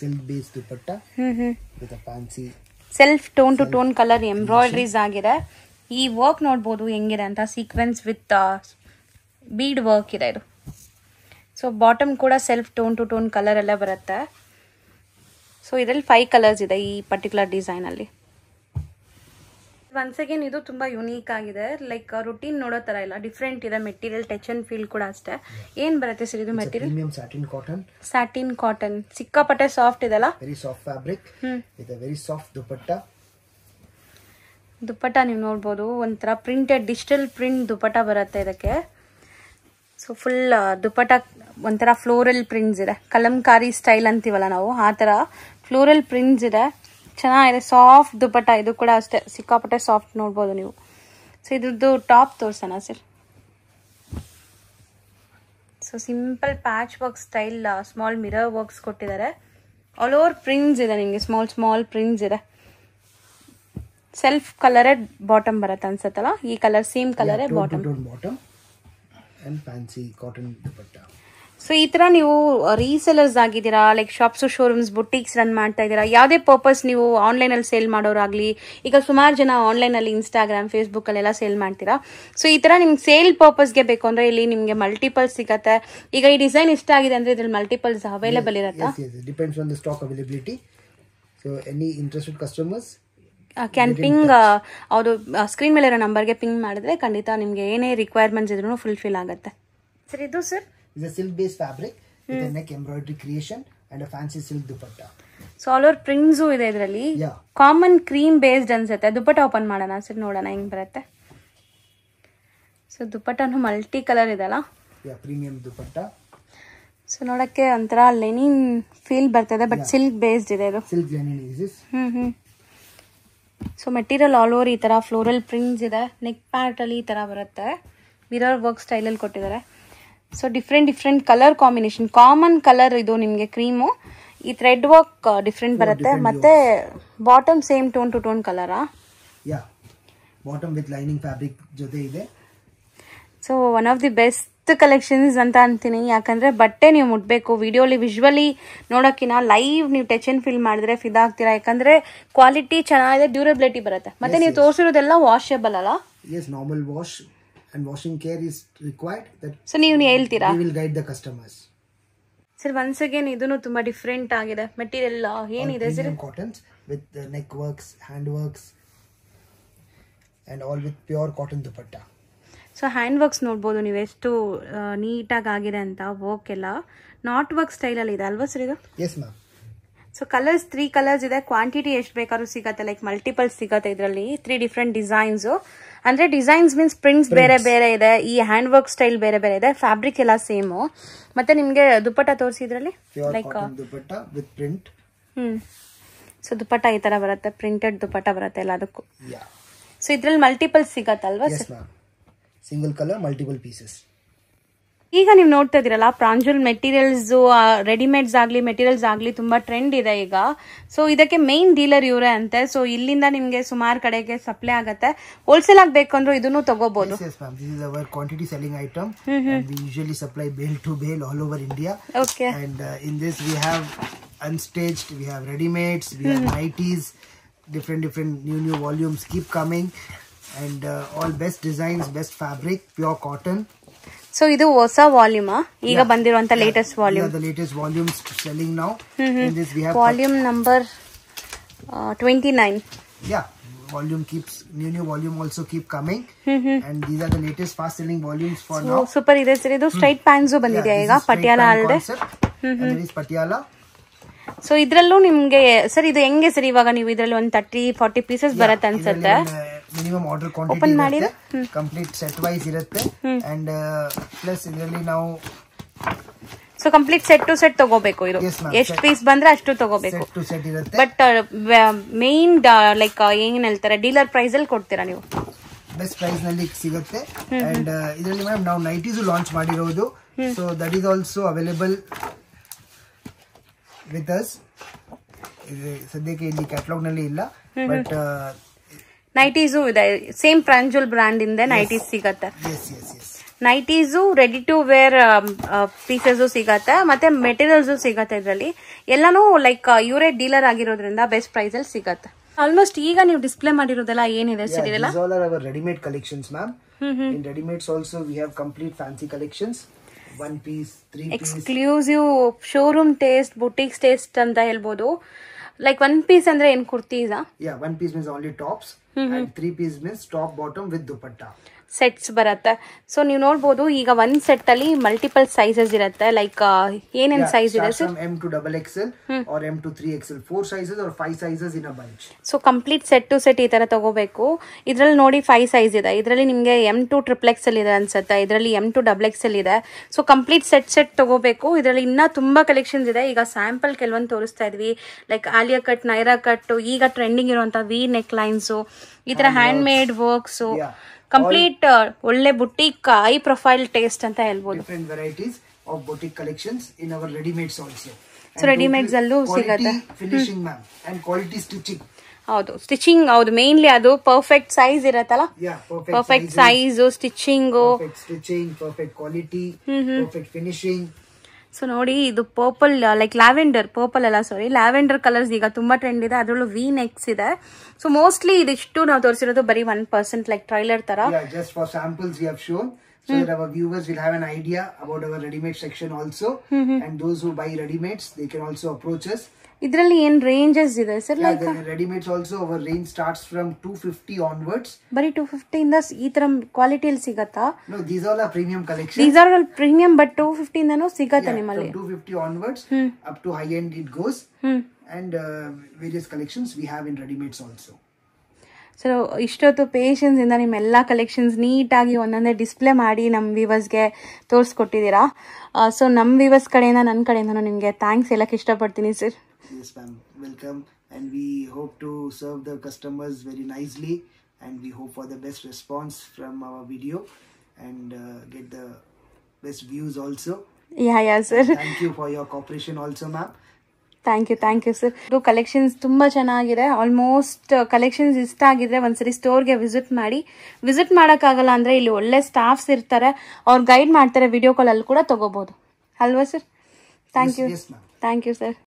silk base dupatta with fancy self tone to tone colour embroideries ಆಗಿದೆ ಈ ವರ್ಕ್ ನೋಡ್ಬೋದು ಹೆಂಗಿದೆ ಅಂತ ಸೀಕ್ವೆನ್ಸ್ ವಿತ್ ಬೀಡ್ ವರ್ಕ್ ಇದೆ ಇದು ಸೊ ಬಾಟಮ್ ಕೂಡ self tone to tone colour ಎಲ್ಲ ಬರುತ್ತೆ ಸೊ ಇದರಲ್ಲಿ ಫೈವ್ ಕಲರ್ಸ್ ಇದೆ ಈ ಪರ್ಟಿಕ್ಯುಲರ್ ಡಿಸೈನಲ್ಲಿ ಒನ್ಸ್ ಅಗೇನ್ ಇದು ತುಂಬ ಯುನೀಕ್ ಆಗಿದೆ ಲೈಕ್ ರುಟೀನ್ ನೋಡೋ ತರ ಇಲ್ಲ ಡಿಫ್ರೆಂಟ್ ಇದೆ ಮೆಟೀರಿಯಲ್ ಟಚ್ ಅಂಡ್ ಫೀಲ್ ಕೂಡ ಅಷ್ಟೇ ಏನು ಬರುತ್ತೆ ಸರ್ ಇದು ಮೆಟೀರಿಯಲ್ ಸ್ಯಾಟಿನ್ ಕಾಟನ್ ಸಿಕ್ಕಾಪಟ್ಟೆ ಸಾಫ್ಟ್ ಇದೆಲ್ಲ very soft fabric very soft dupatta dupatta ನೀವು ನೋಡ್ಬೋದು ಒಂಥರ ಪ್ರಿಂಟೆಡ್ ಡಿಜಿಟಲ್ ಪ್ರಿಂಟ್ ದುಪ್ಪಟ್ಟ ಬರುತ್ತೆ ಇದಕ್ಕೆ ಸೊ ಫುಲ್ ದುಪಟ ಒಂಥರ ಫ್ಲೋರಲ್ ಪ್ರಿಂಟ್ಸ್ ಇದೆ ಕಲಂಕಾರಿ ಸ್ಟೈಲ್ ಅಂತೀವಲ್ಲ ನಾವು ಆ ಥರ ಫ್ಲೋರಲ್ ಪ್ರಿಂಟ್ಸ್ ಇದೆ ಚೆನ್ನಾಗಿದೆ ಸಾಫ್ಟ್ ದುಪಟ ಇದು ಕೂಡ ಅಷ್ಟೇ ಸಿಕ್ಕಾಪಟ್ಟೆ ಸಾಫ್ಟ್ ನೋಡ್ಬೋದು ನೀವು ಸೊ ಇದ್ರದ್ದು ಟಾಪ್ ತೋರಿಸೋಣ sir so simple patch work style small mirror works ಕೊಟ್ಟಿದ್ದಾರೆ ಆಲ್ ಓವರ್ ಪ್ರಿಂಟ್ಸ್ ಇದೆ ನಿಮಗೆ ಸ್ಮಾಲ್ ಸ್ಮಾಲ್ ಪ್ರಿಂಟ್ಸ್ ಇದೆ ಸೆಲ್ಫ್ ಕಲರೇ ಬಾಟಮ್ ಬರುತ್ತೆ ಅನ್ಸತ್ತಲ್ಲ ಈ ಕಲರ್ ಸೇಮ್ ಕಲರೇ bottom and fancy cotton dupatta so ಈ ಥರ ನೀವು ರೀಸೆಲರ್ಸ್ uh, ಆಗಿದ್ದೀರಾ like shops showrooms boutiques run ಮಾಡ್ತಾ ಇದ್ದೀರಾ ಯಾವುದೇ ಪರ್ಪಸ್ ನೀವು ಆನ್ಲೈನಲ್ಲಿ ಸೇಲ್ ಮಾಡೋರಾಗಲಿ ಈಗ ಸುಮಾರು ಜನ ಆನ್ಲೈನ್ ಅಲ್ಲಿ ಇನ್ಸ್ಟಾಗ್ರಾಮ್ ಫೇಸ್ಬುಕ್ ಫೇಸ್ಬುಕ್ಕಲ್ಲೆಲ್ಲ ಸೇಲ್ ಮಾಡ್ತೀರಾ ಸೊ ಈ ತರ ನಿಮ್ಗೆ ಸೇಲ್ ಪರ್ಪಸ್ಗೆ ಬೇಕು ಅಂದ್ರೆ ಇಲ್ಲಿ ನಿಮ್ಗೆ ಮಲ್ಟಿಪಲ್ಸ್ ಸಿಗತ್ತೆ ಈಗ ಈ ಡಿಸೈನ್ ಇಷ್ಟ ಆಗಿದೆ ಅಂದ್ರೆ ಇದ್ರಲ್ಲಿ ಮಲ್ಟಿಪಲ್ಸ್ ಅವೈಲೇಬಲ್ ಇರುತ್ತೆ ಕ್ಯಾನ್ ಪಿಂಗ್ ಅವರು ಸ್ಕ್ರೀನ್ ಮೇಲೆ ಇರೋ ನಂಬರ್ಗೆ ಪಿಂಗ್ ಮಾಡಿದ್ರೆ ಖಂಡಿತ ನಿಮಗೆ ಏನೇ ರಿಕ್ವೈರ್ಮೆಂಟ್ಸ್ ಇದ್ರೂ ಫುಲ್ಫಿಲ್ ಆಗುತ್ತೆ ಸರ್ ಇದು sir is silk base fabric neck embroidery creation and fancy silk dupatta so all over prints ಇದೆ ಇದರಲ್ಲಿ ಕಾಮನ್ ಕ್ರೀಮ್ ಬೇಸ್ಡ್ ಅನ್ಸುತ್ತೆ ದುಪಟ್ಟ ಓಪನ್ ಮಾಡೋಣ ಸರ್ ನೋಡೋಣ ಹೆಂಗ್ ಬರುತ್ತೆ ಸೊ ದುಪಟ್ಟನು ಮಲ್ಟಿ ಕಲರ್ ಇದೆಲ್ಲ ಪ್ರೀಮಿಯಂ ದುಪಟ್ಟ ಸೊ ನೋಡಕ್ಕೆ ಒಂಥರ ಲೆನಿನ್ ಫೀಲ್ ಬರ್ತದೆ ಬಟ್ ಸಿಲ್ಕ್ ಬೇಸ್ಡ್ ಇದೆ ಇದು silk linen hmm hmm so material all over ಈ ಥರ ಫ್ಲೋರಲ್ ಪ್ರಿಂಟ್ಸ್ ಇದೆ ನೆಕ್ ಪ್ಯಾಟಲ್ಲಿ ಈ ಥರ ಬರುತ್ತೆ ಮಿರರ್ ವರ್ಕ್ ಸ್ಟೈಲಲ್ಲಿ ಕೊಟ್ಟಿದ್ದಾರೆ so different different colour combination common colour ಇದು ನಿಮಗೆ ಕ್ರೀಮು ಈ ಥ್ರೆಡ್ ವರ್ಕ್ ಡಿಫ್ರೆಂಟ್ ಬರುತ್ತೆ ಮತ್ತೆ bottom same tone to tone ಕಲರಾ ಬಾಟಮ್ ವಿತ್ ಲೈನಿಂಗ್ ಫ್ಯಾಬ್ರಿಕ್ ಜೊತೆ ಇದೆ so one of the best best collections ಅಂತ ಅಂತೀನಿ ಯಾಕಂದರೆ ಬಟ್ಟೆ ನೀವು ಮುಟ್ಬೇಕು ವಿಡಿಯೋಲಿ ವಿಶ್ವಲಿ ನೋಡೋಕ್ಕಿನ್ನ ಲೈವ್ ನೀವು ಟಚ್ ಅಂಡ್ ಫೀಲ್ ಮಾಡಿದ್ರೆ ಫಿದಾ ಆಗ್ತೀರಾ ಯಾಕಂದರೆ ಕ್ವಾಲಿಟಿ ಚೆನ್ನಾಗಿದೆ ಡ್ಯೂರಬಿಲಿಟಿ ಬರುತ್ತೆ ಮತ್ತೆ ನೀವು ತೋರಿಸಿರೋದೆಲ್ಲ ವಾಷೇಬಲ್ ಅಲ್ಲ yes normal wash and washing care is required that so ನೀವು ಹೇಳ್ತೀರಾ will guide the customers sir once again ಇದೂ ತುಂಬ ಡಿಫ್ರೆಂಟ್ ಆಗಿದೆ ಮೆಟೀರಿಯಲ್ ಏನಿದೆ sir cottons with neck works hand works and all with pure cotton dupatta so hand works ನೋಡ್ಬೋದು ನೀವು ಎಷ್ಟು ನೀಟಾಗಿ ಆಗಿದೆ ಅಂತ ವರ್ಕ್ ಎಲ್ಲ ನಾಟ್ ವರ್ಕ್ ಸ್ಟೈಲಲ್ಲಿ ಇದೆ ಅಲ್ವಾ ಸರ್ ಇದು ma'am so colours three colours ಇದೆ ಕ್ವಾಂಟಿಟಿ ಎಷ್ಟು ಬೇಕಾದ್ರೂ ಸಿಗತ್ತೆ ಲೈಕ್ ಮಲ್ಟಿಪಲ್ ಸಿಗತ್ತೆ ಇದರಲ್ಲಿ ತ್ರೀ ಡಿಫ್ರೆಂಟ್ ಡಿಸೈನ್ಸ್ ಅಂದ್ರೆ ಡಿಸೈನ್ಸ್ ಮೀನ್ಸ್ ಪ್ರಿಂಟ್ಸ್ ಬೇರೆ ಬೇರೆ ಇದೆ ಈ ಹ್ಯಾಂಡ್ ವರ್ಕ್ ಸ್ಟೈಲ್ ಬೇರೆ ಬೇರೆ ಇದೆ ಫ್ಯಾಬ್ರಿಕ್ ಎಲ್ಲ ಸೇಮು ಮತ್ತೆ ನಿಮಗೆ ದುಪ್ಪಟ್ಟ ತೋರಿಸಿ ಇದರಲ್ಲಿ like print hmm so dupatta ಈ ತರ ಬರುತ್ತೆ ಪ್ರಿಂಟೆಡ್ ದುಪ್ಪಟ್ಟ ಬರುತ್ತೆ ಎಲ್ಲದಕ್ಕೂ ಸೊ ಇದ್ರಲ್ಲಿ ಮಲ್ಟಿಪಲ್ ಸಿಗತ್ತಲ್ವಾ sir single colour multiple pieces ಈಗ ನೀವು ನೋಡ್ತಾ ಇದ್ದೀರಲ್ಲ ಪ್ರಾಂಜುಲ್ ಮೆಟೀರಿಯಲ್ಸ್ ರೆಡಿಮೇಡ್ಸ್ ಆಗಲಿ ಮೆಟೀರಿಯಲ್ಸ್ ಆಗಲಿ ತುಂಬ ಟ್ರೆಂಡ್ ಇದೆ ಈಗ ಸೊ ಇದಕ್ಕೆ ಮೇನ್ ಡೀಲರ್ ಇವರೇ ಅಂತೆ ಸೊ ಇಲ್ಲಿಂದ ನಿಮಗೆ ಸುಮಾರು ಕಡೆಗೆ ಸಪ್ಲೈ ಆಗುತ್ತೆ ಹೋಲ್ಸೇಲ್ ಆಗಬೇಕು ಅಂದ್ರೆ ಇದನ್ನು ತಗೋಬಹುದು quantity selling item usually supply bale to bale all over India okay and in this we have unstitched we have readymades we have nighties different different new new volumes keep coming and uh, all best designs best fabric pure cotton so ಇದು ಹೊಸ volume ಈಗ ಬಂದಿರುವಂತ latest volume the latest volumes selling now in this we have volume number twenty nine yeah volume keeps new new volume also keep coming and these are the latest fast selling volumes for now super ಇದೆ sir ಇದು straight pants ಬಂದಿದೆ ಈಗ and ಆಲ್ಡೆ patiala so ಇದ್ರಲ್ಲೂ ನಿಮ್ಗೆ sir ಇದು ಹೆಂಗೆ sir ಇವಾಗ ನೀವು ಇದ್ರಲ್ಲಿ ಒಂದು ತರ್ಟಿ ಫಾರ್ಟಿ ಪೀಸಸ್ ಬರತ್ತೆ ಅನ್ಸುತ್ತೆ minimum order quantity complete set wise ಇರುತ್ತೆ ಅಂಡ್ ಪ್ಲಸ್ ಇದರಲ್ಲಿ ನಾವು so complete set to set ತಗೋಬೇಕು ಇದು ಎಷ್ಟು ಪೀಸ್ ಬಂದ್ರೆ ಅಷ್ಟು ತಗೋಬೇಕು ಬಟ್ ಮೇನ್ ಲೈಕ್ ಏನ್ ಹೇಳ್ತಾರೆ ಡೀಲರ್ ಪ್ರೈಸ್ ಅಲ್ಲಿ ಕೊಡ್ತೀರಾ ನೀವು ಬೆಸ್ಟ್ ಪ್ರೈಸ್ ನಲ್ಲಿ ಸಿಗುತ್ತೆ ಅಂಡ್ ಇದರಲ್ಲಿ ಮೇಡಮ್ ನಾವು ನೈಟೀಸ್ ಲಾಂಚ್ ಮಾಡಿರೋದು so that is also available with us ಸದ್ಯಕ್ಕೆ ಇಲ್ಲಿ ಕ್ಯಾಟ್ಲಾಗ್ ನಲ್ಲಿ ಇಲ್ಲ ಬಟ್ ನೈಟೀಸು ಇದೆ ಸೇಮ್ ಪ್ರಾಂಜುಲ್ ಬ್ರ್ಯಾಂಡ್ ಇಂದ ನೈಟೀಸ್ ಸಿಗತ್ತೆ nighties ready to wear pieces ಸಿಗತ್ತೆ ಮತ್ತೆ ಮೆಟೀರಿಯಲ್ಸು ಸಿಗತ್ತೆ ಇದರಲ್ಲಿ ಎಲ್ಲಾನು ಲೈಕ್ uh, ಇವರೇ ಡೀಲರ್ ಆಗಿರೋದ್ರಿಂದ ಬೆಸ್ಟ್ ಪ್ರೈಸ್ ಅಲ್ಲಿ ಸಿಗತ್ತೆ ಆಲ್ಮೋಸ್ಟ್ ಈಗ ನೀವು ಡಿಸ್ಪ್ಲೇ ಮಾಡಿರೋದೆಲ್ಲ ಏನಿದೆ readymade collections ma'am in readymades also we complete fancy collections one piece three exclusive showroom taste boutiques taste ಅಂತ ಹೇಳ್ಬೋದು ಲೈಕ್ ಒನ್ ಪೀಸ್ ಅಂದ್ರೆ ಏನ್ kurtis one piece means only tops and three piece में top bottom with dupatta sets ಬರುತ್ತೆ so ನೀವು ನೋಡ್ಬೋದು ಈಗ ಒಂದ್ ಸೆಟ್ ಅಲ್ಲಿ ಮಲ್ಟಿಪಲ್ ಸೈಜಸ್ ಇರುತ್ತೆ ಲೈಕ್ ಏನೇನು ಸೈಜ್ ಇದೆ sir so complete set to set ಈ ತರ ತಗೋಬೇಕು ಇದ್ರಲ್ಲಿ ನೋಡಿ ಫೈವ್ ಸೈಜ್ ಇದೆ ಇದರಲ್ಲಿ ನಿಮಗೆ ಎಮ್ ಟು ಟ್ರಿಪಲ್ ಅಲ್ಲಿ ಇದೆ ಅನ್ಸುತ್ತೆ ಇದರಲ್ಲಿ ಎಮ್ ಟು ಡಬಲ್ ಅಲ್ಲಿ ಇದೆ ಸೊ ಕಂಪ್ಲೀಟ್ ಸೆಟ್ ಸೆಟ್ ತಗೋಬೇಕು ಇದರಲ್ಲಿ ಇನ್ನೂ ತುಂಬಾ ಕಲೆಕ್ಷನ್ಸ್ ಇದೆ ಈಗ ಸ್ಯಾಂಪಲ್ ಕೆಲವೊಂದು ತೋರಿಸ್ತಾ ಇದ್ವಿ like Alia cut Naira cut ಈಗ ಟ್ರೆಂಡಿಂಗ್ ಇರುವಂತಹ ವಿ ನೆಕ್ ಲೈನ್ಸ್ ಈ ತರ hand made works complete uh, ಒಳ್ಳೆ ಬುಟಿಕ್ ಹೈ ಪ್ರೊಫೈಲ್ ಟೇಸ್ಟ್ ಅಂತ ಹೇಳ್ಬೋದು different varieties of boutique collections in our readymades also so readymades ಅಲ್ಲೂ ಸಿಗುತ್ತೆ finishing ma'am and quality stitching ಹೌದು ಸ್ಟಿಚಿಂಗ್ ಹೌದು ಮೇನ್ಲಿ ಅದು ಪರ್ಫೆಕ್ಟ್ ಸೈಜ್ ಇರತ್ತಲ್ಲ perfect size stitching stitching perfect quality perfect finishing so ನೋಡಿ ಇದು ಪರ್ಪಲ್ ಲೈಕ್ ಲ್ಯಾವೆಂಡರ್ ಪರ್ಪಲ್ ಅಲ್ಲ ಸಾರಿ lavender colours ಈಗ ತುಂಬ ಟ್ರೆಂಡ್ ಇದೆ ಅದರಲ್ಲೂ ವಿ ನೆಕ್ಸ್ ಇದೆ ಸೊ ಮೋಸ್ಟ್ಲಿ ಇದಿಷ್ಟು ನಾವು ತೋರಿಸಿರೋದು ಬರೀ ಒನ್ ಪರ್ಸೆಂಟ್ ಲೈಕ್ ಟ್ರೈಲರ್ ತರ just for samples you have shown so that our viewers will have an idea about our ready-made section also. And those who buy ready-mades, they can also approach us. ಇದರಲ್ಲಿ ಏನ್ ranges ಇದೆ sir like readymades also our range starts from 250 onwards ಬರಿ 250 ಇಂದ ಈ ತರ quality ಅಲ್ಲಿ ಸಿಗತ್ತಾ no these are premium collection these are all premium but 250 ಇಂದನೂ ಸಿಗುತ್ತಾ ನಿಮ್ಮಲ್ಲಿ 250 onwards up to high end it goes and various collections we have in readymades also so ಇಷ್ಟೊತ್ತು ಇಂದ ನಿಮ್ಮ ಎಲ್ಲ ಕಲೆಕ್ಷನ್ಸ್ ನೀಟಾಗಿ ಒಂದೊಂದೇ ಡಿಸ್ಪ್ಲೇ ಮಾಡಿ ನಮ್ಮ ವಿವರ್ಸ್ಗೆ ತೋರಿಸ್ಕೊಟ್ಟಿದ್ದೀರಾ ಸೊ uh, ನಮ್ಮ ವಿವರ್ಸ್ ಕಡೆಯಿಂದ ನನ್ನ ಕಡೆಯಿಂದನು ನಿಮಗೆ ಥ್ಯಾಂಕ್ಸ್ ಹೇಳಕ್ಕೆ ಇಷ್ಟಪಡ್ತೀನಿ sir Yes, ma'am. Welcome. And we hope to serve the customers very nicely. And we hope for the best response from our video and uh, get the best views also. Yeah, yeah, sir. And thank you for your cooperation also, ma'am. Thank you thank you sir ಇದು collections ತುಂಬ ಚೆನ್ನಾಗಿದೆ almost collections ಇಷ್ಟ ಆಗಿದ್ರೆ ಒಂದ್ಸರಿ ಸ್ಟೋರ್ಗೆ visit ಮಾಡಿ visit ಮಾಡೋಕ್ಕಾಗಲ್ಲ ಅಂದರೆ ಇಲ್ಲಿ ಒಳ್ಳೆ ಸ್ಟಾಫ್ಸ್ ಇರ್ತಾರೆ ಅವ್ರು ಗೈಡ್ ಮಾಡ್ತಾರೆ ವಿಡಿಯೋ ಕಾಲಲ್ಲಿ ಕೂಡ ತೊಗೋಬೋದು ಅಲ್ವಾ ಸರ್ thank you thank you sir